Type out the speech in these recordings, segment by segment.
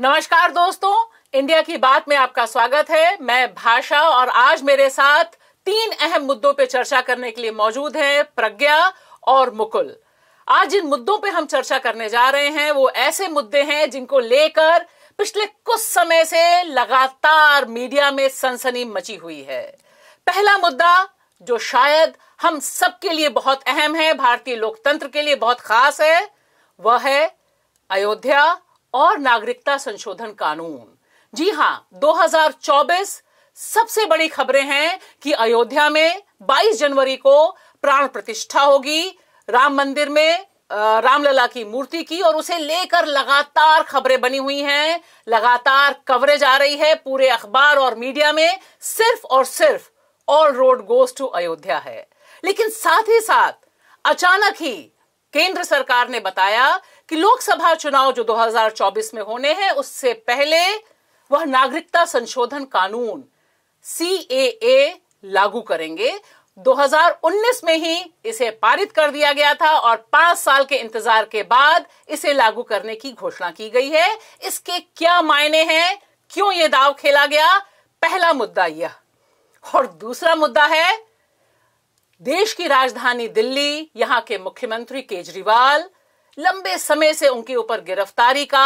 नमस्कार दोस्तों इंडिया की बात में आपका स्वागत है मैं भाषा और आज मेरे साथ तीन अहम मुद्दों पर चर्चा करने के लिए मौजूद है प्रज्ञा और मुकुल आज जिन मुद्दों पर हम चर्चा करने जा रहे हैं वो ऐसे मुद्दे हैं जिनको लेकर पिछले कुछ समय से लगातार मीडिया में सनसनी मची हुई है पहला मुद्दा जो शायद हम सबके लिए बहुत अहम है भारतीय लोकतंत्र के लिए बहुत खास है वह है अयोध्या और नागरिकता संशोधन कानून जी हाँ 2024 सबसे बड़ी खबरें हैं कि अयोध्या में 22 जनवरी को प्राण प्रतिष्ठा होगी राम मंदिर में रामलला की मूर्ति की और उसे लेकर लगातार खबरें बनी हुई हैं लगातार कवरेज आ रही है पूरे अखबार और मीडिया में सिर्फ और सिर्फ all road goes to Ayodhya है लेकिन साथ ही साथ अचानक ही केंद्र सरकार ने बताया कि लोकसभा चुनाव जो 2024 में होने हैं उससे पहले वह नागरिकता संशोधन कानून सी लागू करेंगे 2019 में ही इसे पारित कर दिया गया था और पांच साल के इंतजार के बाद इसे लागू करने की घोषणा की गई है इसके क्या मायने हैं क्यों ये दाव खेला गया पहला मुद्दा यह और दूसरा मुद्दा है देश की राजधानी दिल्ली यहां के मुख्यमंत्री केजरीवाल लंबे समय से उनके ऊपर गिरफ्तारी का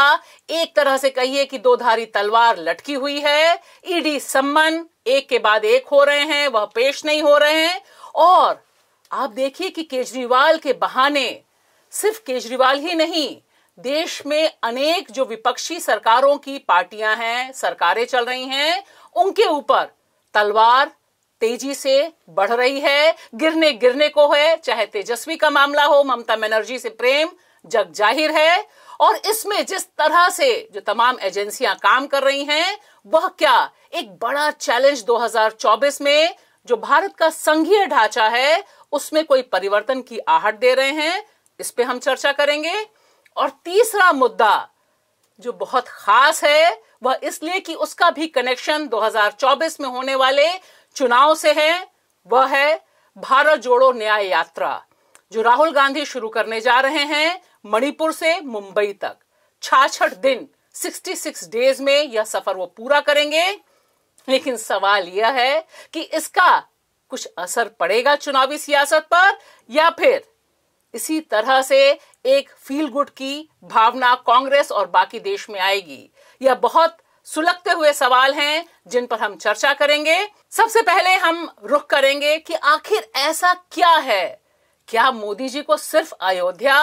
एक तरह से कहिए कि दोधारी तलवार लटकी हुई है ईडी सम्मन एक के बाद एक हो रहे हैं वह पेश नहीं हो रहे हैं और आप देखिए कि केजरीवाल के बहाने सिर्फ केजरीवाल ही नहीं देश में अनेक जो विपक्षी सरकारों की पार्टियां हैं सरकारें चल रही हैं उनके ऊपर तलवार तेजी से बढ़ रही है गिरने गिरने को है चाहे तेजस्वी का मामला हो ममता बनर्जी से प्रेम जग जाहिर है और इसमें जिस तरह से जो तमाम एजेंसियां काम कर रही हैं वह क्या एक बड़ा चैलेंज 2024 में जो भारत का संघीय ढांचा है उसमें कोई परिवर्तन की आहट दे रहे हैं इस पे हम चर्चा करेंगे और तीसरा मुद्दा जो बहुत खास है वह इसलिए कि उसका भी कनेक्शन 2024 में होने वाले चुनाव से है वह है भारत जोड़ो न्याय यात्रा जो राहुल गांधी शुरू करने जा रहे हैं मणिपुर से मुंबई तक छाछठ दिन 66 डेज में यह सफर वो पूरा करेंगे लेकिन सवाल यह है कि इसका कुछ असर पड़ेगा चुनावी सियासत पर या फिर इसी तरह से एक फील गुड की भावना कांग्रेस और बाकी देश में आएगी यह बहुत सुलगते हुए सवाल हैं जिन पर हम चर्चा करेंगे सबसे पहले हम रुख करेंगे कि आखिर ऐसा क्या है क्या मोदी जी को सिर्फ अयोध्या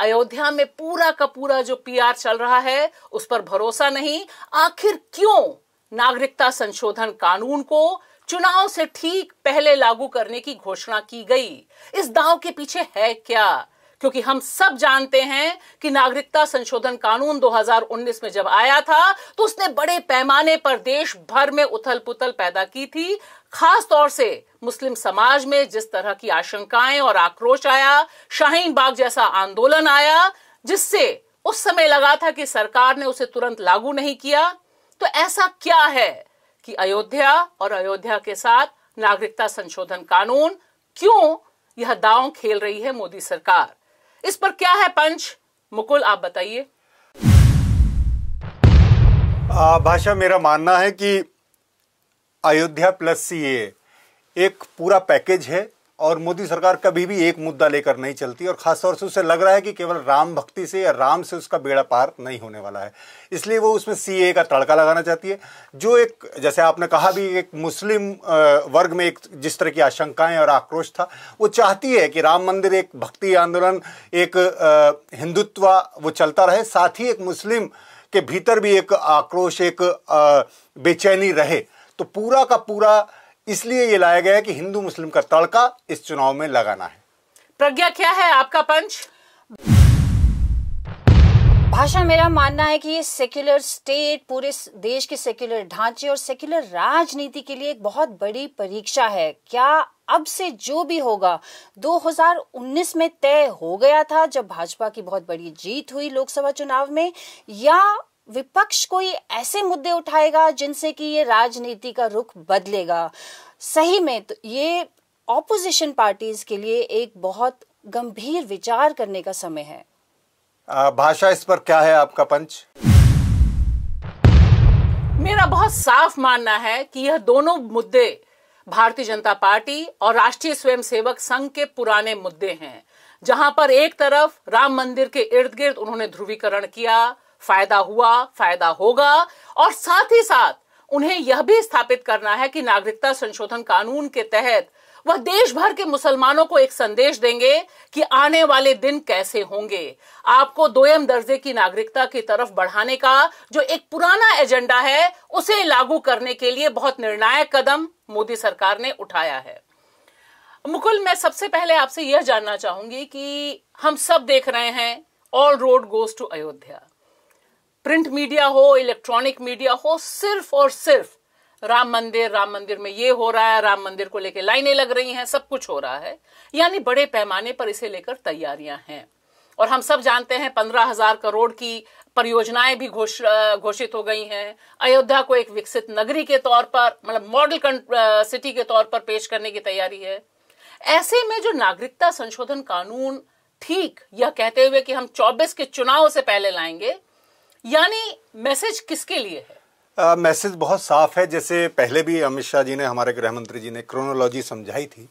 अयोध्या में पूरा का पूरा जो पीआर चल रहा है उस पर भरोसा नहीं आखिर क्यों नागरिकता संशोधन कानून को चुनाव से ठीक पहले लागू करने की घोषणा की गई इस दाव के पीछे है क्या क्योंकि हम सब जानते हैं कि नागरिकता संशोधन कानून 2019 में जब आया था तो उसने बड़े पैमाने पर देश भर में उथल पुथल पैदा की थी खास तौर से मुस्लिम समाज में जिस तरह की आशंकाएं और आक्रोश आया शाहीन बाग जैसा आंदोलन आया जिससे उस समय लगा था कि सरकार ने उसे तुरंत लागू नहीं किया तो ऐसा क्या है कि अयोध्या और अयोध्या के साथ नागरिकता संशोधन कानून क्यों यह दांव खेल रही है मोदी सरकार इस पर क्या है पंच मुकुल आप बताइए भाषा मेरा मानना है कि अयोध्या प्लस सी एक पूरा पैकेज है और मोदी सरकार कभी भी एक मुद्दा लेकर नहीं चलती और ख़ासतौर से उसे लग रहा है कि केवल राम भक्ति से या राम से उसका बेड़ा पार नहीं होने वाला है इसलिए वो उसमें सी का तड़का लगाना चाहती है जो एक जैसे आपने कहा भी एक मुस्लिम वर्ग में एक जिस तरह की आशंकाएं और आक्रोश था वो चाहती है कि राम मंदिर एक भक्ति आंदोलन एक हिंदुत्व वो चलता रहे साथ ही एक मुस्लिम के भीतर भी एक आक्रोश एक बेचैनी रहे तो पूरा का पूरा इसलिए ये लाया गया है कि हिंदू मुस्लिम का तड़का इस चुनाव में लगाना है प्रज्ञा क्या है आपका पंच भाषा मेरा मानना है कि ये सेक्युलर स्टेट पूरे देश के सेक्युलर ढांचे और सेक्युलर राजनीति के लिए एक बहुत बड़ी परीक्षा है क्या अब से जो भी होगा 2019 में तय हो गया था जब भाजपा की बहुत बड़ी जीत हुई लोकसभा चुनाव में या विपक्ष कोई ऐसे मुद्दे उठाएगा जिनसे कि ये राजनीति का रुख बदलेगा सही में तो ये ऑपोजिशन पार्टीज के लिए एक बहुत गंभीर विचार करने का समय है भाषा इस पर क्या है आपका पंच मेरा बहुत साफ मानना है कि यह दोनों मुद्दे भारतीय जनता पार्टी और राष्ट्रीय स्वयंसेवक संघ के पुराने मुद्दे हैं जहां पर एक तरफ राम मंदिर के इर्द गिर्द उन्होंने ध्रुवीकरण किया फायदा हुआ फायदा होगा और साथ ही साथ उन्हें यह भी स्थापित करना है कि नागरिकता संशोधन कानून के तहत वह देश भर के मुसलमानों को एक संदेश देंगे कि आने वाले दिन कैसे होंगे आपको दोयम दर्जे की नागरिकता की तरफ बढ़ाने का जो एक पुराना एजेंडा है उसे लागू करने के लिए बहुत निर्णायक कदम मोदी सरकार ने उठाया है मुकुल मैं सबसे पहले आपसे यह जानना चाहूंगी कि हम सब देख रहे हैं all road goes to Ayodhya print media हो इलेक्ट्रॉनिक मीडिया हो सिर्फ और सिर्फ राम मंदिर राम मंदिर में ये हो रहा है राम मंदिर को लेकर लाइनें लग रही हैं सब कुछ हो रहा है यानी बड़े पैमाने पर इसे लेकर तैयारियां हैं और हम सब जानते हैं पंद्रह हजार करोड़ की परियोजनाएं भी घोष घोषित हो गई हैं अयोध्या को एक विकसित नगरी के तौर पर मतलब मॉडल सिटी के तौर पर पेश करने की तैयारी है ऐसे में जो नागरिकता संशोधन कानून ठीक यह कहते हुए कि हम 24 के चुनाव से पहले लाएंगे यानी मैसेज किसके लिए है मैसेज uh, बहुत साफ है जैसे पहले भी अमित शाह जी ने हमारे गृह मंत्री जी ने क्रोनोलॉजी समझाई थी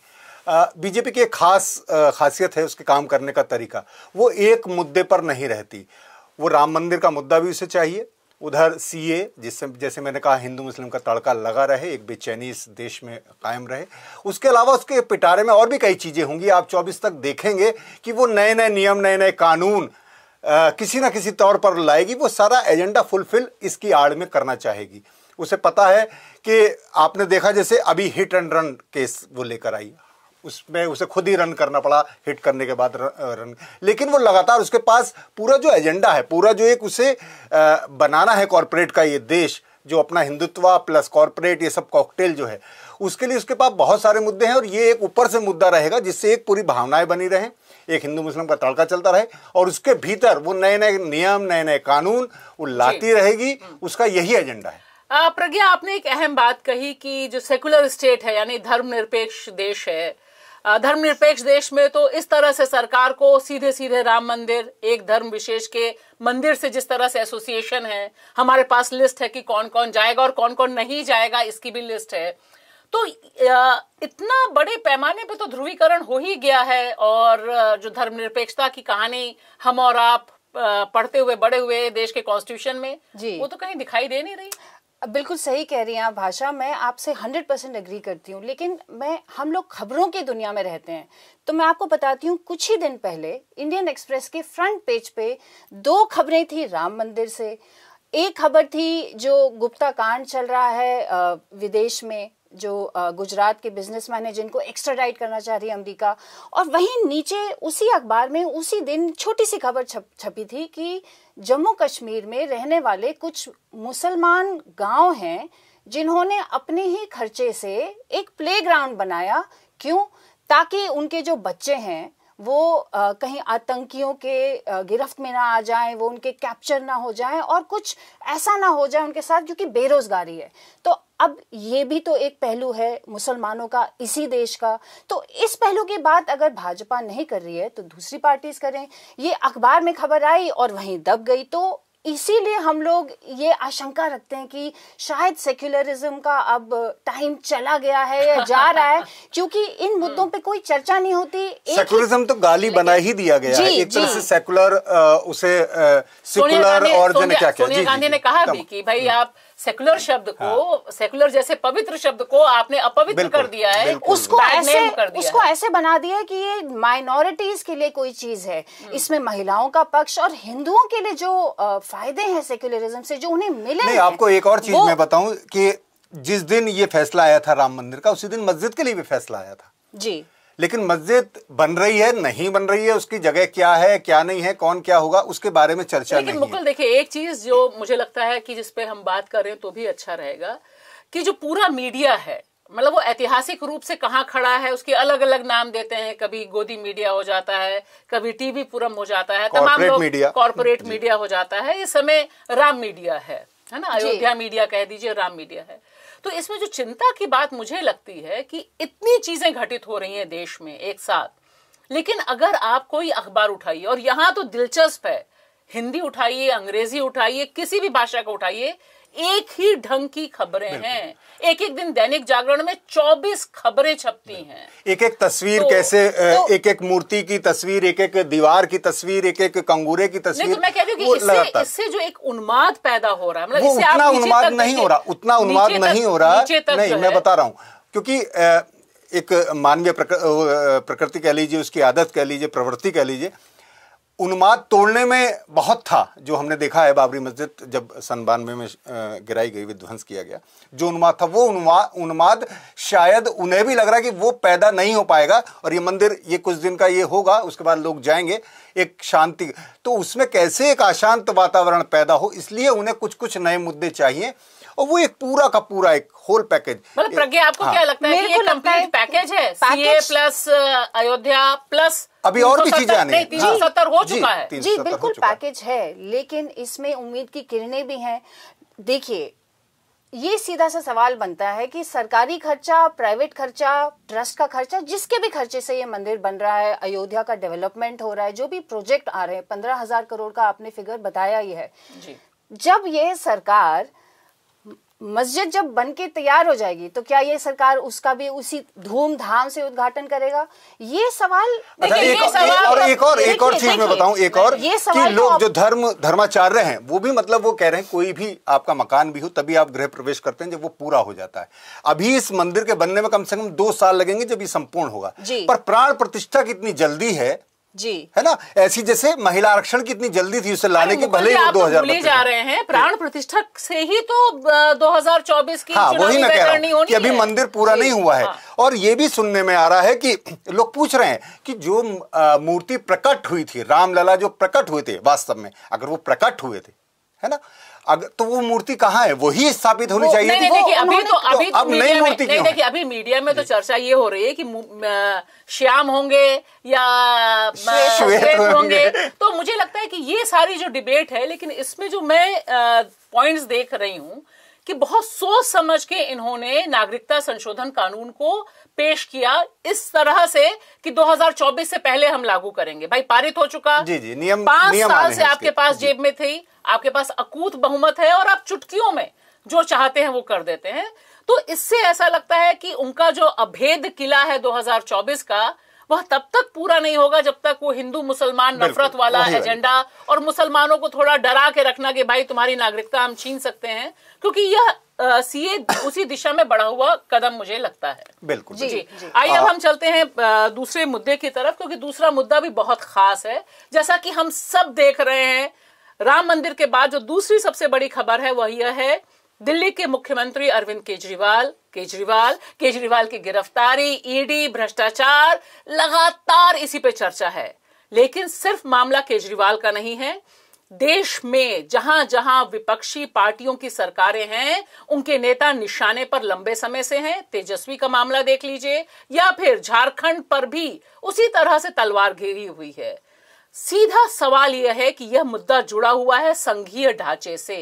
बीजेपी की एक खास uh, खासियत है उसके काम करने का तरीका वो एक मुद्दे पर नहीं रहती वो राम मंदिर का मुद्दा भी उसे चाहिए उधर सीए जिससे जैसे मैंने कहा हिंदू मुस्लिम का तड़का लगा रहे एक बेचैनी इस देश में कायम रहे उसके अलावा उसके पिटारे में और भी कई चीज़ें होंगी आप 24 तक देखेंगे कि वो नए नए नियम नए नए कानून आ, किसी ना किसी तौर पर लाएगी वो सारा एजेंडा फुलफिल इसकी आड़ में करना चाहेगी उसे पता है कि आपने देखा जैसे अभी हिट एंड रन केस वो लेकर आई उसमें उसे खुद ही रन करना पड़ा हिट करने के बाद रन लेकिन वो लगातार उसके पास पूरा जो एजेंडा है पूरा जो एक उसे बनाना है कॉरपोरेट का ये देश जो अपना हिंदुत्व प्लस कॉरपोरेट ये सब कॉकटेल जो है उसके लिए उसके पास बहुत सारे मुद्दे हैं और ये एक ऊपर से मुद्दा रहेगा जिससे एक पूरी भावनाएं बनी रहें एक हिंदू मुस्लिम का तड़का चलता रहे और उसके भीतर वो नए नए नियम नए नए कानून वो लाती रहेगी उसका यही एजेंडा है प्रज्ञा आपने एक अहम बात कही कि जो सेकुलर स्टेट है यानी धर्मनिरपेक्ष देश है धर्मनिरपेक्ष देश में तो इस तरह से सरकार को सीधे सीधे राम मंदिर एक धर्म विशेष के मंदिर से जिस तरह से एसोसिएशन है हमारे पास लिस्ट है कि कौन कौन जाएगा और कौन कौन नहीं जाएगा इसकी भी लिस्ट है तो इतना बड़े पैमाने पे तो ध्रुवीकरण हो ही गया है और जो धर्मनिरपेक्षता की कहानी हम और आप पढ़ते हुए बड़े हुए देश के कॉन्स्टिट्यूशन में जी वो तो कहीं दिखाई दे नहीं रही बिल्कुल सही कह रही हैं आप भाषा मैं आपसे हंड्रेड परसेंट एग्री करती हूँ लेकिन मैं हम लोग खबरों की दुनिया में रहते हैं तो मैं आपको बताती हूँ कुछ ही दिन पहले इंडियन एक्सप्रेस के फ्रंट पेज पे दो खबरें थी राम मंदिर से एक खबर थी जो गुप्ता कांड चल रहा है विदेश में जो गुजरात के बिजनेसमैन है जिनको एक्स्ट्राडाइट करना चाह रही है अमरीका और वहीं नीचे उसी अखबार में उसी दिन छोटी सी खबर छप छपी थी कि जम्मू कश्मीर में रहने वाले कुछ मुसलमान गांव हैं जिन्होंने अपने ही खर्चे से एक प्लेग्राउंड बनाया क्यों ताकि उनके जो बच्चे हैं वो आ, कहीं आतंकियों के गिरफ्त में ना आ जाएं वो उनके कैप्चर ना हो जाएं और कुछ ऐसा ना हो जाए उनके साथ क्योंकि बेरोजगारी है तो अब ये भी तो एक पहलू है मुसलमानों का इसी देश का तो इस पहलू की बात अगर भाजपा नहीं कर रही है तो दूसरी पार्टीज करें ये अखबार में खबर आई और वहीं दब गई तो इसीलिए हम लोग ये आशंका रखते हैं कि शायद सेक्युलरिज्म का अब टाइम चला गया है या जा रहा है क्योंकि इन हम्म। मुद्दों पे कोई चर्चा नहीं होती सेक्युलरिज्म तो गाली बना ही दिया गया है एक तरह से सेक्युलर उसे सेक्युलर और सोनिया गांधी ने कहा भी कि भाई आप सेकुलर हाँ। शब्द को सेकुलर हाँ। जैसे पवित्र शब्द को आपने अपवित्र कर दिया है उसको ऐसे कर दिया उसको ऐसे बना दिया कि ये माइनॉरिटीज के लिए कोई चीज है हम्म। इसमें महिलाओं का पक्ष और हिंदुओं के लिए जो फायदे हैं सेक्युलरिज्म से जो उन्हें मिले नहीं आपको एक और चीज मैं बताऊं कि जिस दिन ये फैसला आया था राम मंदिर का उसी दिन मस्जिद के लिए भी फैसला आया था जी लेकिन मस्जिद बन रही है नहीं बन रही है उसकी जगह क्या है क्या नहीं है कौन क्या होगा उसके बारे में चर्चा लेकिन मुकुल देखिए एक चीज जो मुझे लगता है कि जिसपे हम बात करें तो भी अच्छा रहेगा कि जो पूरा मीडिया है मतलब वो ऐतिहासिक रूप से कहाँ खड़ा है उसके अलग अलग नाम देते हैं कभी गोदी मीडिया हो जाता है कभी टीवी पुरम हो जाता है तमाम लोग कॉरपोरेट मीडिया हो जाता है इस समय राम मीडिया है है ना अयोध्या मीडिया कह दीजिए राम मीडिया है तो इसमें जो चिंता की बात मुझे लगती है कि इतनी चीजें घटित हो रही हैं देश में एक साथ लेकिन अगर आप कोई अखबार उठाइए और यहां तो दिलचस्प है हिंदी उठाइए अंग्रेजी उठाइए किसी भी भाषा को उठाइए एक ही ढंग की खबरें हैं एक एक दिन दैनिक जागरण में 24 खबरें छपती हैं एक एक तस्वीर तो, कैसे तो, एक एक मूर्ति की तस्वीर एक एक दीवार की तस्वीर एक एक कंगूरे की तो तस्वीर मैं कह रही हूँ इससे, इससे जो एक उन्माद पैदा हो रहा है मतलब उतना उन्माद नहीं हो रहा उतना उन्माद नहीं हो रहा नहीं मैं बता रहा हूँ क्योंकि एक मानवीय प्रकृति कह लीजिए उसकी आदत कह लीजिए प्रवृत्ति कह लीजिए उन्माद तोड़ने में बहुत था जो हमने देखा है बाबरी मस्जिद जब सन बानवे में गिराई गई विध्वंस किया गया जो उन्माद था वो उन्मा उन्माद शायद उन्हें भी लग रहा है कि वो पैदा नहीं हो पाएगा और ये मंदिर ये कुछ दिन का ये होगा उसके बाद लोग जाएंगे एक शांति तो उसमें कैसे एक अशांत वातावरण पैदा हो इसलिए उन्हें कुछ कुछ नए मुद्दे चाहिए और वो एक पूरा का पूरा एक होल पैकेज मतलब प्रज्ञा आपको हाँ, क्या लगता है कि ये कंप्लीट पैकेज है सीए प्लस अयोध्या प्लस अभी और भी चीजें आने हैं सौ सत्तर हो चुका है जी बिल्कुल पैकेज है लेकिन इसमें उम्मीद की किरणें भी हैं देखिए ये सीधा सा सवाल बनता है कि सरकारी खर्चा प्राइवेट खर्चा ट्रस्ट का खर्चा जिसके भी खर्चे से ये मंदिर बन रहा है अयोध्या का डेवलपमेंट हो रहा है जो भी प्रोजेक्ट आ रहे हैं पंद्रह हजार करोड़ का आपने फिगर बताया ही है जी। जब ये सरकार मस्जिद जब बन के तैयार हो जाएगी तो क्या ये सरकार उसका भी उसी धूमधाम से उद्घाटन करेगा ये सवाल अच्छा, एक, ये सवाल और एक और एक और चीज मैं बताऊं एक और ये सवाल कि तो लोग जो धर्म धर्माचार्य हैं वो भी मतलब वो कह रहे हैं कोई भी आपका मकान भी हो तभी आप गृह प्रवेश करते हैं जब वो पूरा हो जाता है अभी इस मंदिर के बनने में कम से कम दो साल लगेंगे जब ये संपूर्ण होगा पर प्राण प्रतिष्ठा कितनी जल्दी है जी है ना ऐसी जैसे महिला आरक्षण की इतनी जल्दी थी उसे लाने की भले ही दो हजार जा रहे हैं प्राण प्रतिष्ठा से ही तो 2024 की हाँ, वही मैं कह रहा हूँ कि अभी मंदिर पूरा नहीं हुआ है हाँ। और ये भी सुनने में आ रहा है कि लोग पूछ रहे हैं कि जो मूर्ति प्रकट हुई थी रामलला जो प्रकट हुए थे वास्तव में अगर वो प्रकट हुए थे है ना अगर तो वो मूर्ति कहाँ है वही स्थापित होनी चाहिए नहीं, नहीं, नहीं, अभी तो अभी तो अब नई मूर्ति नहीं देखिए अभी मीडिया में तो चर्चा ये हो रही है कि श्याम होंगे या श्वेत होंगे तो मुझे लगता है कि ये सारी जो डिबेट है लेकिन इसमें जो मैं पॉइंट्स देख रही हूँ कि बहुत सोच समझ के इन्होंने नागरिकता संशोधन कानून को पेश किया इस तरह से कि 2024 से पहले हम लागू करेंगे भाई पारित हो चुका जी जी नियम पांच नियम साल से आपके पास जेब में थी आपके पास अकूत बहुमत है और आप चुटकियों में जो चाहते हैं वो कर देते हैं तो इससे ऐसा लगता है कि उनका जो अभेद किला है 2024 का वह तब तक पूरा नहीं होगा जब तक वो हिंदू मुसलमान नफरत वाला एजेंडा और मुसलमानों को थोड़ा डरा के रखना कि भाई तुम्हारी नागरिकता हम छीन सकते हैं क्योंकि यह सीए उसी दिशा में बढ़ा हुआ कदम मुझे लगता है बिल्कुल जी, जी। आइए अब हम चलते हैं दूसरे मुद्दे की तरफ क्योंकि दूसरा मुद्दा भी बहुत खास है जैसा कि हम सब देख रहे हैं राम मंदिर के बाद जो दूसरी सबसे बड़ी खबर है वह यह है दिल्ली के मुख्यमंत्री अरविंद केजरीवाल केजरीवाल केजरीवाल की गिरफ्तारी ईडी भ्रष्टाचार लगातार इसी पे चर्चा है लेकिन सिर्फ मामला केजरीवाल का नहीं है देश में जहां जहां विपक्षी पार्टियों की सरकारें हैं उनके नेता निशाने पर लंबे समय से हैं तेजस्वी का मामला देख लीजिए या फिर झारखंड पर भी उसी तरह से तलवार घेरी हुई है सीधा सवाल यह है कि यह मुद्दा जुड़ा हुआ है संघीय ढांचे से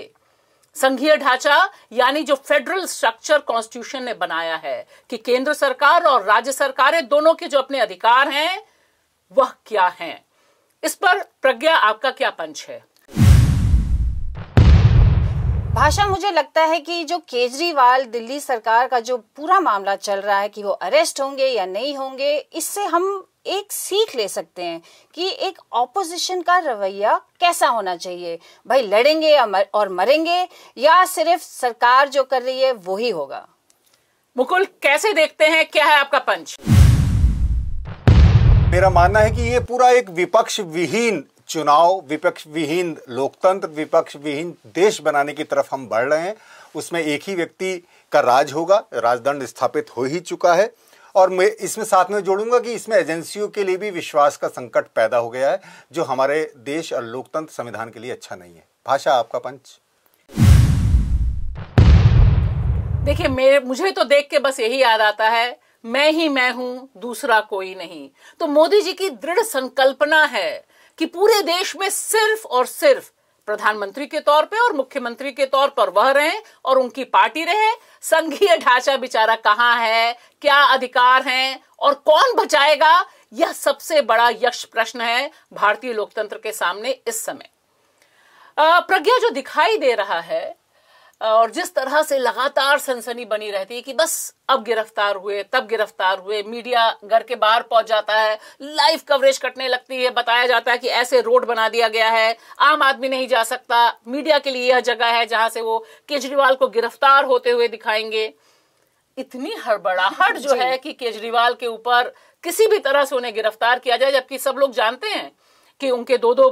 संघीय ढांचा यानी जो फेडरल स्ट्रक्चर कॉन्स्टिट्यूशन ने बनाया है कि केंद्र सरकार और राज्य सरकारें दोनों के जो अपने अधिकार हैं वह क्या हैं इस पर प्रज्ञा आपका क्या पंच है भाषा मुझे लगता है कि जो केजरीवाल दिल्ली सरकार का जो पूरा मामला चल रहा है कि वो अरेस्ट होंगे या नहीं होंगे इससे हम एक सीख ले सकते हैं कि एक ऑपोजिशन का रवैया कैसा होना चाहिए भाई लड़ेंगे और मरेंगे या सिर्फ सरकार जो कर रही है वो ही होगा मुकुल कैसे देखते हैं क्या है आपका पंच मेरा मानना है कि ये पूरा एक विपक्ष विहीन चुनाव विपक्ष विहीन लोकतंत्र विपक्ष विहीन देश बनाने की तरफ हम बढ़ रहे हैं उसमें एक ही व्यक्ति का राज होगा राजदंड स्थापित हो ही चुका है और मैं इसमें साथ में जोड़ूंगा कि इसमें एजेंसियों के लिए भी विश्वास का संकट पैदा हो गया है जो हमारे देश और लोकतंत्र संविधान के लिए अच्छा नहीं है भाषा आपका पंच देखिए मेरे मुझे तो देख के बस यही याद आता है मैं ही मैं हूं दूसरा कोई नहीं तो मोदी जी की दृढ़ संकल्पना है कि पूरे देश में सिर्फ और सिर्फ प्रधानमंत्री के तौर पे और मुख्यमंत्री के तौर पर वह रहे और उनकी पार्टी रहे संघीय ढांचा बिचारा कहां है क्या अधिकार हैं और कौन बचाएगा यह सबसे बड़ा यक्ष प्रश्न है भारतीय लोकतंत्र के सामने इस समय प्रज्ञा जो दिखाई दे रहा है और जिस तरह से लगातार सनसनी बनी रहती है कि बस अब गिरफ्तार हुए तब गिरफ्तार हुए मीडिया घर के बाहर पहुंच जाता है लाइव कवरेज कटने लगती है बताया जाता है कि ऐसे रोड बना दिया गया है आम आदमी नहीं जा सकता मीडिया के लिए यह जगह है जहां से वो केजरीवाल को गिरफ्तार होते हुए दिखाएंगे इतनी हड़बड़ाहट जो है कि केजरीवाल के ऊपर किसी भी तरह से उन्हें गिरफ्तार किया जाए जबकि सब लोग जानते हैं कि उनके दो दो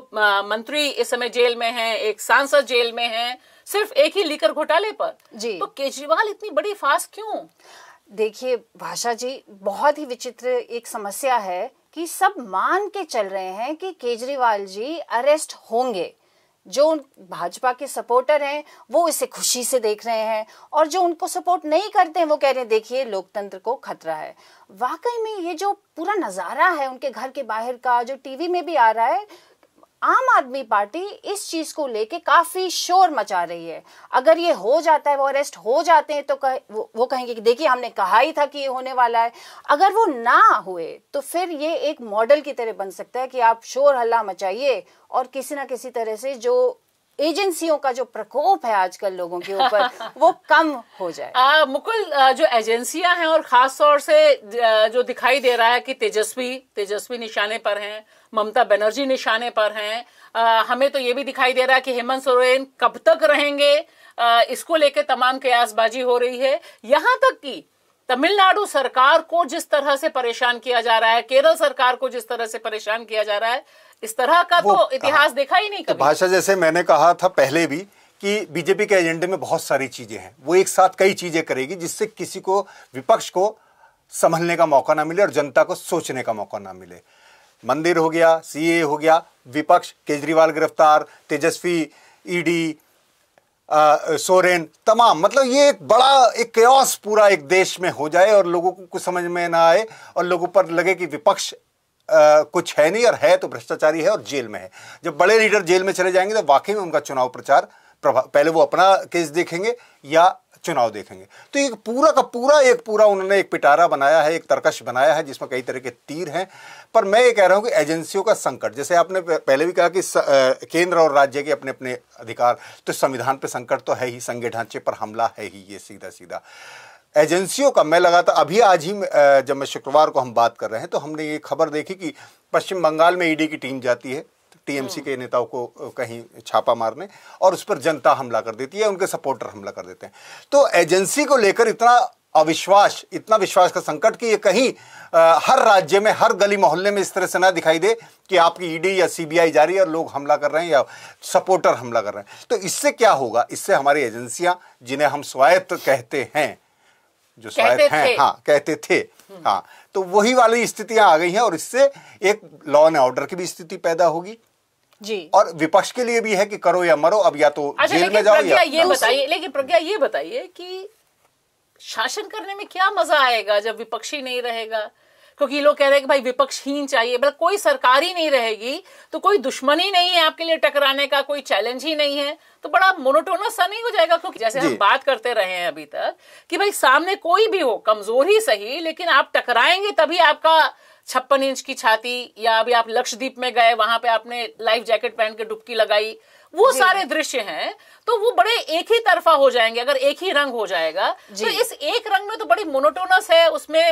मंत्री इस समय जेल में हैं एक सांसद जेल में हैं सिर्फ एक ही लीकर घोटाले पर जी तो केजरीवाल इतनी बड़ी फास्ट क्यों देखिए भाषा जी बहुत ही विचित्र एक समस्या है कि सब मान के चल रहे हैं कि केजरीवाल जी अरेस्ट होंगे जो भाजपा के सपोर्टर हैं वो इसे खुशी से देख रहे हैं और जो उनको सपोर्ट नहीं करते हैं वो कह रहे हैं देखिए लोकतंत्र को खतरा है वाकई में ये जो पूरा नज़ारा है उनके घर के बाहर का जो टीवी में भी आ रहा है आम आदमी पार्टी इस चीज को लेके काफी शोर मचा रही है अगर ये हो जाता है वो अरेस्ट हो जाते हैं तो कह, वो, वो कहेंगे कि देखिए हमने कहा ही था कि ये होने वाला है अगर वो ना हुए तो फिर ये एक मॉडल की तरह बन सकता है कि आप शोर हल्ला मचाइए और किसी ना किसी तरह से जो एजेंसियों का जो प्रकोप है आजकल लोगों के ऊपर वो कम हो जाए आ, मुकुल जो एजेंसियां हैं और खास तौर से जो दिखाई दे रहा है कि तेजस्वी तेजस्वी निशाने पर हैं ममता बनर्जी निशाने पर हैं आ, हमें तो ये भी दिखाई दे रहा है कि हेमंत सोरेन कब तक रहेंगे आ, इसको लेकर तमाम कयासबाजी हो रही है यहां तक कि तमिलनाडु सरकार को जिस तरह से परेशान किया जा रहा है केरल सरकार को जिस तरह से परेशान किया जा रहा है इस तरह का तो इतिहास देखा ही नहीं तो कभी भाषा जैसे मैंने कहा था पहले भी कि बीजेपी के एजेंडे में बहुत सारी चीजें हैं वो एक साथ कई चीजें करेगी जिससे किसी को विपक्ष को संभलने का मौका ना मिले और जनता को सोचने का मौका ना मिले मंदिर हो गया सीए हो गया विपक्ष केजरीवाल गिरफ्तार तेजस्वी ईडी e सोरेन तमाम मतलब ये एक बड़ा एक क्रॉस पूरा एक देश में हो जाए और लोगों को कुछ समझ में ना आए और लोगों पर लगे कि विपक्ष आ, कुछ है नहीं और है तो भ्रष्टाचारी है और जेल में है जब बड़े लीडर जेल में चले जाएंगे तो वाकई में उनका चुनाव प्रचार पहले वो अपना केस देखेंगे या चुनाव देखेंगे तो एक पूरा का पूरा एक पूरा उन्होंने एक पिटारा बनाया है एक तर्कश बनाया है जिसमें कई तरह के तीर हैं पर मैं ये कह रहा हूँ कि एजेंसियों का संकट जैसे आपने पहले भी कहा कि केंद्र और राज्य के अपने अपने अधिकार तो संविधान पर संकट तो है ही संघ ढांचे पर हमला है ही ये सीधा सीधा एजेंसियों का मैं लगातार अभी आज ही जब मैं शुक्रवार को हम बात कर रहे हैं तो हमने ये खबर देखी कि पश्चिम बंगाल में ईडी की टीम जाती है टीएमसी हाँ। के नेताओं को कहीं छापा मारने और उस पर जनता हमला कर देती है उनके सपोर्टर हमला कर देते हैं तो एजेंसी को लेकर इतना अविश्वास इतना विश्वास का संकट कि ये कहीं आ, हर राज्य में हर गली मोहल्ले में इस तरह से ना दिखाई दे कि आपकी ईडी या सीबीआई जा रही है और लोग हमला कर रहे हैं या सपोर्टर हमला कर रहे हैं तो इससे क्या होगा इससे हमारी एजेंसियां जिन्हें हम स्वायत्त कहते हैं जो स्वायत्त हैं हाँ कहते थे हम्म। हाँ तो वही वाली स्थितियां आ गई हैं और इससे एक लॉ एंड ऑर्डर की भी स्थिति पैदा होगी जी और विपक्ष के लिए भी है कि करो या मरो अब या तो अच्छा, जेल में जाओ या ये बताइए लेकिन प्रज्ञा ये बताइए कि शासन करने में क्या मजा आएगा जब विपक्षी नहीं रहेगा क्योंकि लोग कह रहे हैं कि भाई ही चाहिए मतलब कोई सरकार ही नहीं रहेगी तो कोई दुश्मन ही नहीं है आपके लिए टकराने का कोई चैलेंज ही नहीं है तो बड़ा मोनोटोनस सा नहीं हो जाएगा क्योंकि जैसे हम बात करते रहे हैं अभी तक कि भाई सामने कोई भी हो कमजोर ही सही लेकिन आप टकराएंगे तभी आपका छप्पन इंच की छाती या अभी आप लक्षद्वीप में गए वहां पे आपने लाइफ जैकेट पहन के डुबकी लगाई वो सारे दृश्य हैं तो वो बड़े एक ही तरफा हो जाएंगे अगर एक ही रंग हो जाएगा तो इस एक रंग में तो बड़ी मोनोटोनस है उसमें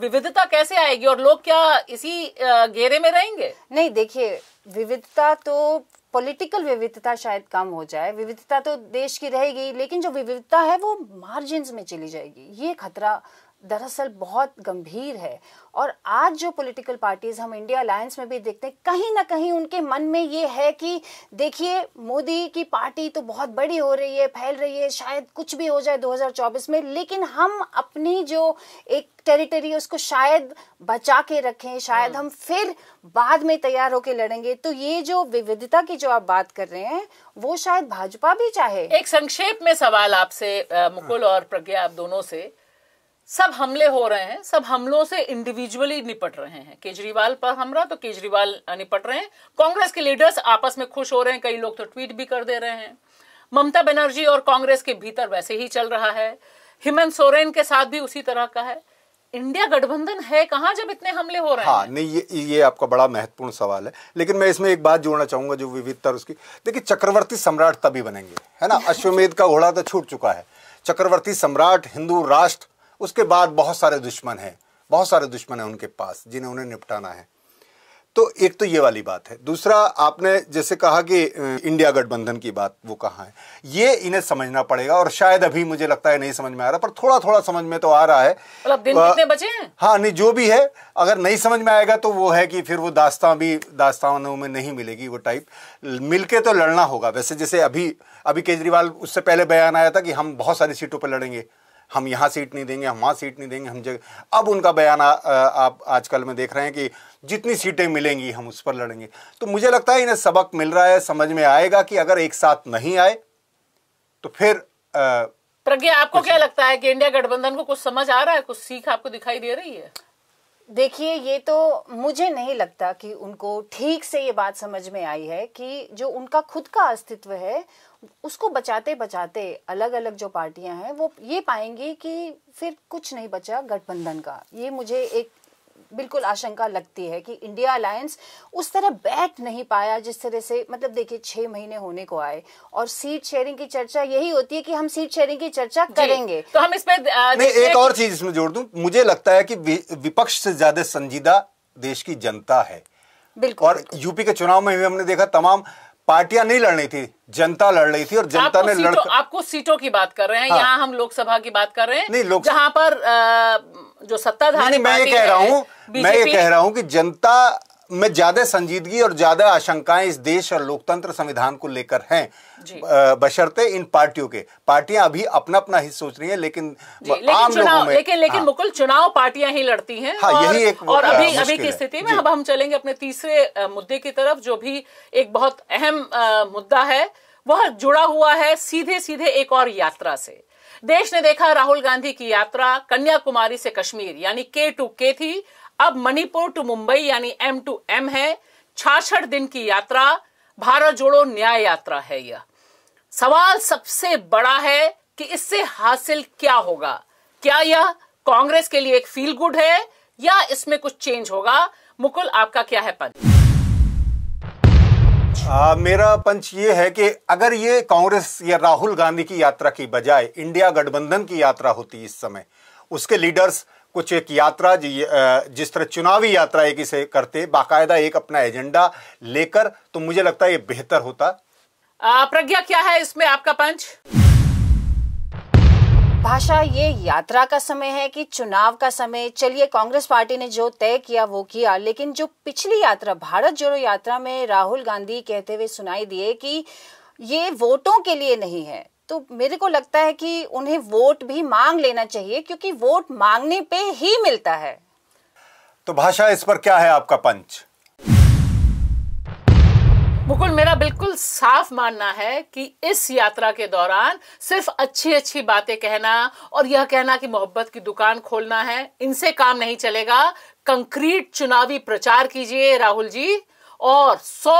विविधता कैसे आएगी और लोग क्या इसी घेरे में रहेंगे नहीं देखिए विविधता तो पॉलिटिकल विविधता शायद कम हो जाए विविधता तो देश की रहेगी लेकिन जो विविधता है वो मार्जिन में चली जाएगी ये खतरा दरअसल बहुत गंभीर है और आज जो पॉलिटिकल पार्टीज हम इंडिया अलायंस में भी देखते हैं कहीं ना कहीं उनके मन में ये है कि देखिए मोदी की पार्टी तो बहुत बड़ी हो रही है फैल रही है शायद कुछ भी हो जाए 2024 में लेकिन हम अपनी जो एक टेरिटरी है उसको शायद बचा के रखें शायद हाँ। हम फिर बाद में तैयार होकर लड़ेंगे तो ये जो विविधता की जो आप बात कर रहे हैं वो शायद भाजपा भी चाहे एक संक्षेप में सवाल आपसे मुकुल हाँ। और प्रज्ञा आप दोनों से सब हमले हो रहे हैं सब हमलों से इंडिविजुअली निपट रहे हैं केजरीवाल पर हमला तो केजरीवाल निपट रहे हैं कांग्रेस के लीडर्स आपस में खुश हो रहे हैं कई लोग तो ट्वीट भी कर दे रहे हैं ममता बनर्जी और कांग्रेस के भीतर वैसे ही चल रहा है हेमंत सोरेन के साथ भी उसी तरह का है इंडिया गठबंधन है कहाँ जब इतने हमले हो रहे हाँ, हैं हाँ नहीं ये ये आपका बड़ा महत्वपूर्ण सवाल है लेकिन मैं इसमें एक बात जोड़ना चाहूंगा जो विविधता उसकी देखिए चक्रवर्ती सम्राट तभी बनेंगे है ना अश्वमेध का घोड़ा तो छूट चुका है चक्रवर्ती सम्राट हिंदू राष्ट्र उसके बाद बहुत सारे दुश्मन हैं बहुत सारे दुश्मन हैं उनके पास जिन्हें उन्हें निपटाना है तो एक तो ये वाली बात है दूसरा आपने जैसे कहा कि इंडिया गठबंधन की बात वो कहाँ है ये इन्हें समझना पड़ेगा और शायद अभी मुझे लगता है नहीं समझ में आ रहा पर थोड़ा थोड़ा समझ में तो आ रहा है मतलब अब दिन कितने बचे हैं हाँ नहीं जो भी है अगर नहीं समझ में आएगा तो वो है कि फिर वो दास्ता भी दास्तानों में नहीं मिलेगी वो टाइप मिलके तो लड़ना होगा वैसे जैसे अभी अभी केजरीवाल उससे पहले बयान आया था कि हम बहुत सारी सीटों पर लड़ेंगे हम यहाँ सीट नहीं देंगे हम वहाँ सीट नहीं देंगे हम जगह अब उनका बयान आ, आ, आप आजकल में देख रहे हैं कि जितनी सीटें मिलेंगी हम उस पर लड़ेंगे तो मुझे लगता है इन्हें सबक मिल रहा है समझ में आएगा कि अगर एक साथ नहीं आए तो फिर प्रज्ञा आपको क्या लगता है कि इंडिया गठबंधन को कुछ समझ आ रहा है कुछ सीख आपको दिखाई दे रही है देखिए ये तो मुझे नहीं लगता कि उनको ठीक से ये बात समझ में आई है कि जो उनका खुद का अस्तित्व है उसको बचाते बचाते अलग अलग जो पार्टियां हैं वो ये पाएंगी कि फिर कुछ नहीं बचा गठबंधन का ये मुझे एक बिल्कुल आशंका लगती है कि इंडिया अलायंस उस तरह बैठ नहीं पाया जिस तरह से मतलब देखिए छह महीने होने को आए और सीट शेयरिंग की चर्चा यही होती है कि हम सीट शेयरिंग की चर्चा करेंगे तो हम इस पे नहीं एक और चीज इसमें जोड़ दूं मुझे लगता है कि विपक्ष से ज्यादा संजीदा देश की जनता है बिल्कुल और यूपी के चुनाव में भी हमने देखा तमाम पार्टियां नहीं लड़ रही थी जनता लड़ रही थी और जनता तो ने लड़ आपको सीटों की बात कर रहे हैं हाँ। यहाँ हम लोकसभा की बात कर रहे हैं नहीं लोकसभा जहाँ पर जो सत्ताधारी मैं ये कह रहा हूँ मैं ये कह रहा हूँ कि जनता में ज्यादा संजीदगी और ज्यादा आशंकाएं इस देश और लोकतंत्र संविधान को लेकर हैं बशर्ते इन पार्टियों के पार्टियां अभी अपना अपना हित सोच रही हैं लेकिन लेकिन आम लोगों में लेकिन लेकिन हाँ, मुकुल चुनाव पार्टियां ही लड़ती हैं हाँ, और, यही एक और अभी अभी की स्थिति में अब हम चलेंगे अपने तीसरे मुद्दे की तरफ जो भी एक बहुत अहम मुद्दा है वह जुड़ा हुआ है सीधे सीधे एक और यात्रा से देश ने देखा राहुल गांधी की यात्रा कन्याकुमारी से कश्मीर यानी के टू के थी अब मणिपुर टू मुंबई यानी एम टू एम है छाछठ दिन की यात्रा भारत जोड़ो न्याय यात्रा है यह सवाल सबसे बड़ा है कि इससे हासिल क्या होगा क्या यह कांग्रेस के लिए एक फील गुड है या इसमें कुछ चेंज होगा मुकुल आपका क्या है पंच आ, मेरा पंच ये है कि अगर ये कांग्रेस या राहुल गांधी की यात्रा की बजाय इंडिया गठबंधन की यात्रा होती इस समय उसके लीडर्स कुछ एक यात्रा जिस तरह चुनावी यात्रा एक इसे करते बाकायदा एक अपना एजेंडा लेकर तो मुझे लगता है ये बेहतर होता प्रज्ञा क्या है इसमें आपका पंच भाषा ये यात्रा का समय है कि चुनाव का समय चलिए कांग्रेस पार्टी ने जो तय किया वो किया लेकिन जो पिछली यात्रा भारत जोड़ो यात्रा में राहुल गांधी कहते हुए सुनाई दिए कि ये वोटों के लिए नहीं है तो मेरे को लगता है कि उन्हें वोट भी मांग लेना चाहिए क्योंकि वोट मांगने पे ही मिलता है तो भाषा इस पर क्या है आपका पंच मुकुल मेरा बिल्कुल साफ मानना है कि इस यात्रा के दौरान सिर्फ अच्छी अच्छी बातें कहना और यह कहना कि मोहब्बत की दुकान खोलना है इनसे काम नहीं चलेगा कंक्रीट चुनावी प्रचार कीजिए राहुल जी और 100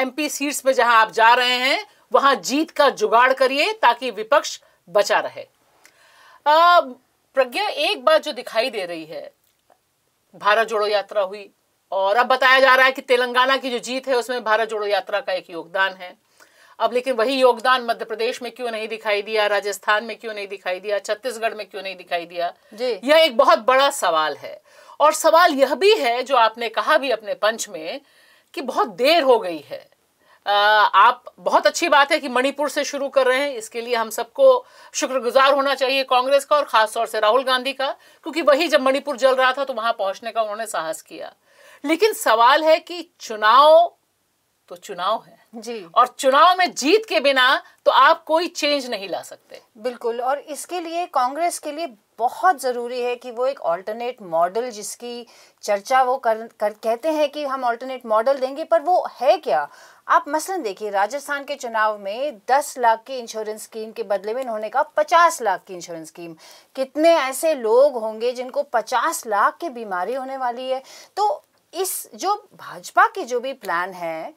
एमपी सीट्स पे जहां आप जा रहे हैं वहां जीत का जुगाड़ करिए ताकि विपक्ष बचा रहे प्रज्ञा एक बात जो दिखाई दे रही है भारत जोड़ो यात्रा हुई और अब बताया जा रहा है कि तेलंगाना की जो जीत है उसमें भारत जोड़ो यात्रा का एक योगदान है अब लेकिन वही योगदान मध्य प्रदेश में क्यों नहीं दिखाई दिया राजस्थान में क्यों नहीं दिखाई दिया छत्तीसगढ़ में क्यों नहीं दिखाई दिया यह एक बहुत बड़ा सवाल है और सवाल यह भी है जो आपने कहा भी अपने पंच में कि बहुत देर हो गई है आप बहुत अच्छी बात है कि मणिपुर से शुरू कर रहे हैं इसके लिए हम सबको शुक्रगुजार होना चाहिए कांग्रेस का और खास तौर से राहुल गांधी का क्योंकि वही जब मणिपुर जल रहा था तो वहां पहुंचने का उन्होंने साहस किया लेकिन सवाल है कि चुनाव तो चुनाव है जी और चुनाव में जीत के बिना तो आप कोई चेंज नहीं ला सकते बिल्कुल और इसके लिए कांग्रेस के लिए बहुत ज़रूरी है कि वो एक ऑल्टरनेट मॉडल जिसकी चर्चा वो कर, कर कहते हैं कि हम ऑल्टरनेट मॉडल देंगे पर वो है क्या आप मसलन देखिए राजस्थान के चुनाव में 10 लाख की इंश्योरेंस स्कीम के बदले में इन्होंने कहा 50 लाख की इंश्योरेंस स्कीम कितने ऐसे लोग होंगे जिनको 50 लाख की बीमारी होने वाली है तो इस जो भाजपा के जो भी प्लान हैं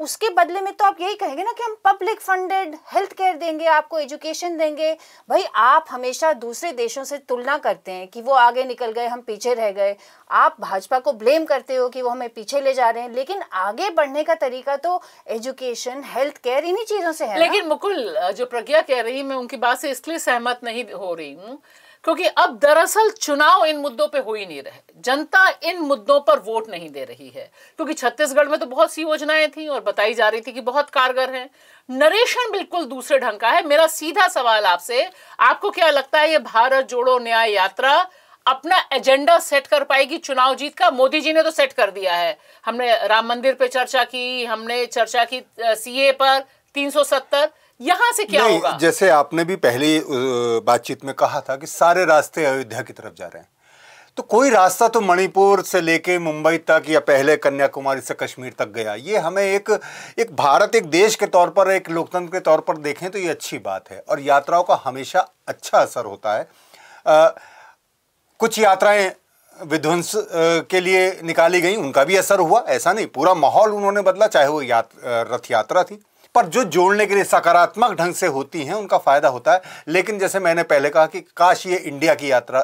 उसके बदले में तो आप यही कहेंगे ना कि हम पब्लिक फंडेड हेल्थ केयर देंगे आपको एजुकेशन देंगे भाई आप हमेशा दूसरे देशों से तुलना करते हैं कि वो आगे निकल गए हम पीछे रह गए आप भाजपा को ब्लेम करते हो कि वो हमें पीछे ले जा रहे हैं लेकिन आगे बढ़ने का तरीका तो एजुकेशन हेल्थ केयर इन्हीं चीज़ों से है लेकिन मुकुल जो प्रज्ञा कह रही मैं उनकी बात से इसलिए सहमत नहीं हो रही हूँ क्योंकि अब दरअसल चुनाव इन मुद्दों पे हो ही नहीं रहे जनता इन मुद्दों पर वोट नहीं दे रही है क्योंकि छत्तीसगढ़ में तो बहुत सी योजनाएं थी और बताई जा रही थी कि बहुत कारगर हैं नरेशन बिल्कुल दूसरे ढंग का है मेरा सीधा सवाल आपसे आपको क्या लगता है ये भारत जोड़ो न्याय यात्रा अपना एजेंडा सेट कर पाएगी चुनाव जीत का मोदी जी ने तो सेट कर दिया है हमने राम मंदिर पे चर्चा की हमने चर्चा की सीए पर 370 यहाँ से क्या होगा जैसे आपने भी पहले बातचीत में कहा था कि सारे रास्ते अयोध्या की तरफ जा रहे हैं तो कोई रास्ता तो मणिपुर से लेके मुंबई तक या पहले कन्याकुमारी से कश्मीर तक गया ये हमें एक एक भारत एक देश के तौर पर एक लोकतंत्र के तौर पर देखें तो ये अच्छी बात है और यात्राओं का हमेशा अच्छा असर होता है आ, कुछ यात्राएं विध्वंस के लिए निकाली गई उनका भी असर हुआ ऐसा नहीं पूरा माहौल उन्होंने बदला चाहे वो यात्र रथ यात्रा थी पर जो जोड़ने के लिए सकारात्मक ढंग से होती हैं उनका फ़ायदा होता है लेकिन जैसे मैंने पहले कहा कि काश ये इंडिया की यात्रा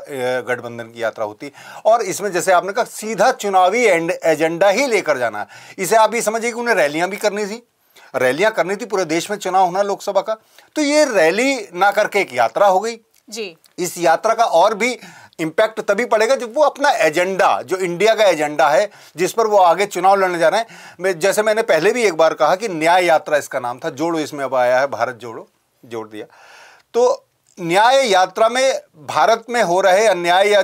गठबंधन की यात्रा होती और इसमें जैसे आपने कहा सीधा चुनावी एजेंडा ही लेकर जाना इसे आप ये समझिए कि उन्हें रैलियां भी करनी थी रैलियां करनी थी पूरे देश में चुनाव होना लोकसभा का तो ये रैली ना करके एक यात्रा हो गई जी इस यात्रा का और भी इम्पैक्ट तभी पड़ेगा जब वो अपना एजेंडा जो इंडिया का एजेंडा है जिस पर वो आगे चुनाव लड़ने जा रहे हैं मैं जैसे मैंने पहले भी एक बार कहा कि न्याय यात्रा इसका नाम था जोड़ो इसमें अब आया है भारत जोड़ो जोड़ दिया तो न्याय यात्रा में भारत में हो रहे अन्याय या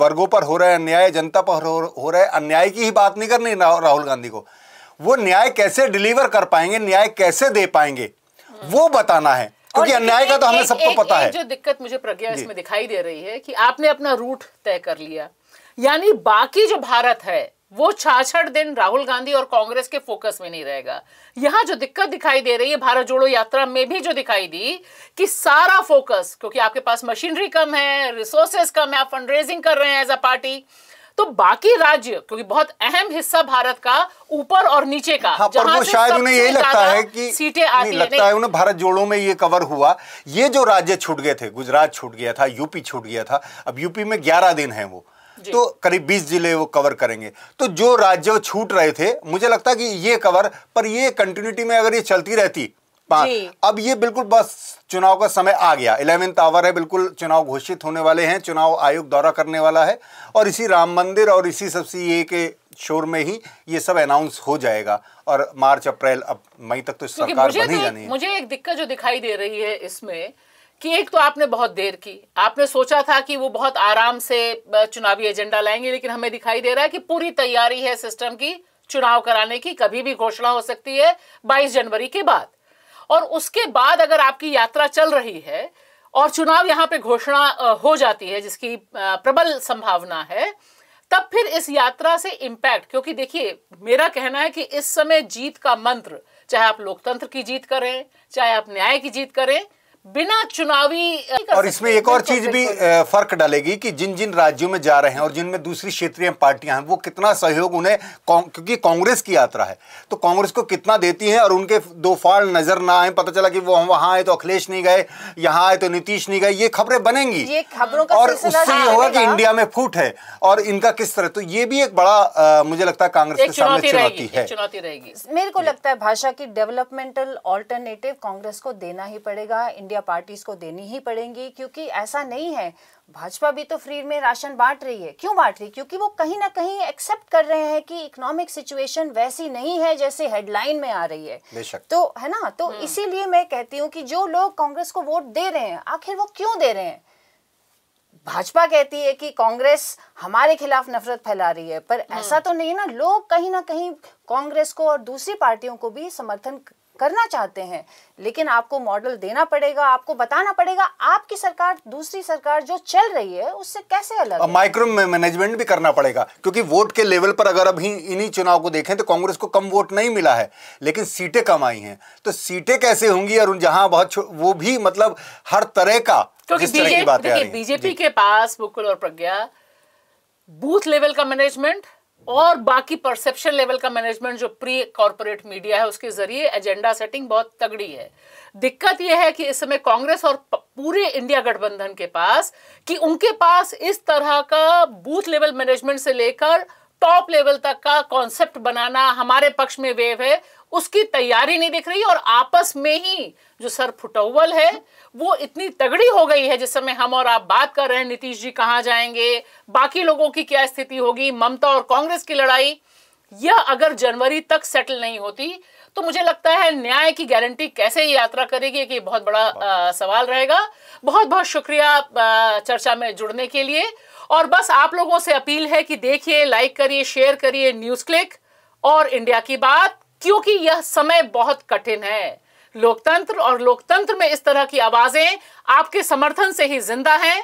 वर्गों पर हो रहे अन्याय जनता पर हो रहे अन्याय की ही बात नहीं करनी राहुल गांधी को वो न्याय कैसे डिलीवर कर पाएंगे न्याय कैसे दे पाएंगे वो बताना है क्योंकि अन्याय का तो हमें सबको पता है जो दिक्कत मुझे प्रज्ञा इसमें दिखाई दे रही है कि आपने अपना रूट तय कर लिया यानी बाकी जो भारत है वो छाछठ दिन राहुल गांधी और कांग्रेस के फोकस में नहीं रहेगा यहां जो दिक्कत दिखाई दे रही है भारत जोड़ो यात्रा में भी जो दिखाई दी कि सारा फोकस क्योंकि आपके पास मशीनरी कम है रिसोर्सेस कम है आप फंड रेजिंग कर रहे हैं एज अ पार्टी तो बाकी राज्य क्योंकि बहुत अहम हिस्सा भारत का ऊपर और नीचे का हाँ, जहां से शायद उन्हें यही लगता है कि सीटें आती नहीं, लगता है उन्हें भारत जोड़ों में ये कवर हुआ ये जो राज्य छूट गए थे गुजरात छूट गया था यूपी छूट गया था अब यूपी में ग्यारह दिन है वो तो करीब 20 जिले वो कवर करेंगे तो जो राज्य छूट रहे थे मुझे लगता है कि ये कवर पर ये कंटिन्यूटी में अगर ये चलती रहती पांच अब ये बिल्कुल बस चुनाव का समय आ गया इलेवेंथ आवर है बिल्कुल चुनाव घोषित होने वाले हैं चुनाव आयोग दौरा करने वाला है और इसी राम मंदिर और इसी सबसे ये के शोर में ही ये सब अनाउंस हो जाएगा और मार्च अप्रैल अब मई तक तो सरकार बन ही तो जानी है मुझे एक दिक्कत जो दिखाई दे रही है इसमें कि एक तो आपने बहुत देर की आपने सोचा था कि वो बहुत आराम से चुनावी एजेंडा लाएंगे लेकिन हमें दिखाई दे रहा है कि पूरी तैयारी है सिस्टम की चुनाव कराने की कभी भी घोषणा हो सकती है 22 जनवरी के बाद और उसके बाद अगर आपकी यात्रा चल रही है और चुनाव यहाँ पे घोषणा हो जाती है जिसकी प्रबल संभावना है तब फिर इस यात्रा से इम्पैक्ट क्योंकि देखिए मेरा कहना है कि इस समय जीत का मंत्र चाहे आप लोकतंत्र की जीत करें चाहे आप न्याय की जीत करें बिना चुनावी और इसमें एक और चीज भी फर्क डालेगी कि जिन जिन राज्यों में जा रहे हैं और जिनमें दूसरी क्षेत्रीय पार्टियां हैं वो कितना सहयोग उन्हें क्योंकि कांग्रेस की यात्रा है तो कांग्रेस को कितना देती है और उनके दो फाड़ नजर ना आए पता चला कि वो हम वहां आए तो अखिलेश नहीं गए यहाँ आए तो नीतीश नहीं गए ये खबरें बनेंगी ये खबरों का और उससे ये होगा कि इंडिया में फूट है और इनका किस तरह तो ये भी एक बड़ा मुझे लगता है कांग्रेस के सामने चुनौती है चुनौती रहेगी मेरे को लगता है भाषा की डेवलपमेंटल ऑल्टरनेटिव कांग्रेस को देना ही पड़ेगा इंडिया या पार्टीज को देनी ही पड़ेंगी क्योंकि ऐसा नहीं है भाजपा भी तो फ्री में राशन बांट रही है क्यों बांट रही है क्योंकि वो कहीं ना कहीं एक्सेप्ट कर रहे हैं कि इकोनॉमिक सिचुएशन वैसी नहीं है जैसे हेडलाइन में आ रही है तो है ना तो हम्म। इसीलिए मैं कहती हूँ कि जो लोग कांग्रेस को वोट दे रहे हैं आखिर वो क्यों दे रहे हैं भाजपा कहती है कि कांग्रेस हमारे खिलाफ नफरत फैला रही है पर हम्म। ऐसा तो नहीं ना लोग कहीं ना कहीं कांग्रेस को और दूसरी पार्टियों को भी समर्थन करना चाहते हैं लेकिन आपको मॉडल देना पड़ेगा आपको बताना पड़ेगा आपकी सरकार दूसरी सरकार जो चल रही है उससे कैसे अलग माइक्रो मैनेजमेंट भी करना पड़ेगा क्योंकि वोट के लेवल पर अगर अभी इन्हीं चुनाव को देखें तो कांग्रेस को कम वोट नहीं मिला है लेकिन सीटें कम आई हैं तो सीटें कैसे होंगी और जहां बहुत वो भी मतलब हर तरह का बीजेपी बीजेपी के पास बुकुल और प्रज्ञा बूथ लेवल का मैनेजमेंट और बाकी परसेप्शन लेवल का मैनेजमेंट जो प्री कॉरपोरेट मीडिया है उसके जरिए एजेंडा सेटिंग बहुत तगड़ी है दिक्कत यह है कि इस समय कांग्रेस और पूरे इंडिया गठबंधन के पास कि उनके पास इस तरह का बूथ लेवल मैनेजमेंट से लेकर टॉप लेवल तक का कॉन्सेप्ट बनाना हमारे पक्ष में वेव है उसकी तैयारी नहीं दिख रही और आपस में ही जो सर फुटौवल है वो इतनी तगड़ी हो गई है जिस समय हम और आप बात कर रहे हैं नीतीश जी कहाँ जाएंगे बाकी लोगों की क्या स्थिति होगी ममता और कांग्रेस की लड़ाई यह अगर जनवरी तक सेटल नहीं होती तो मुझे लगता है न्याय की गारंटी कैसे यात्रा करेगी कि बहुत बड़ा आ, सवाल रहेगा बहुत बहुत शुक्रिया आ, चर्चा में जुड़ने के लिए और बस आप लोगों से अपील है कि देखिए लाइक करिए शेयर करिए न्यूज क्लिक और इंडिया की बात क्योंकि यह समय बहुत कठिन है लोकतंत्र और लोकतंत्र में इस तरह की आवाजें आपके समर्थन से ही जिंदा हैं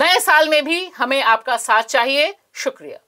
नए साल में भी हमें आपका साथ चाहिए शुक्रिया